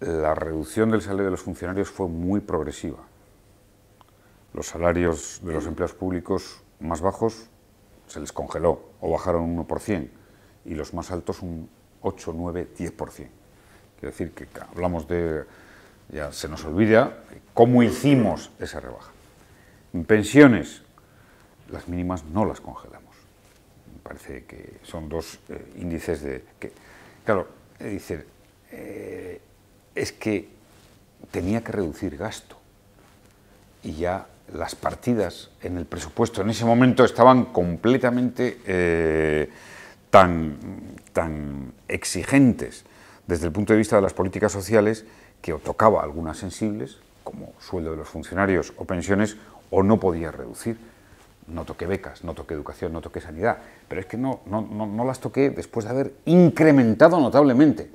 la reducción del salario de los funcionarios fue muy progresiva. Los salarios de los empleados públicos más bajos se les congeló o bajaron un 1% y los más altos un 8, 9, 10%. Quiero decir que hablamos de, ya se nos olvida, cómo hicimos esa rebaja. En pensiones, las mínimas no las congelamos. Me parece que son dos eh, índices de... que Claro, eh, eh, es que tenía que reducir gasto y ya las partidas en el presupuesto en ese momento estaban completamente eh, tan, tan exigentes desde el punto de vista de las políticas sociales que o tocaba algunas sensibles, como sueldo de los funcionarios o pensiones, o no podía reducir. No toqué becas, no toqué educación, no toqué sanidad, pero es que no, no, no las toqué después de haber incrementado notablemente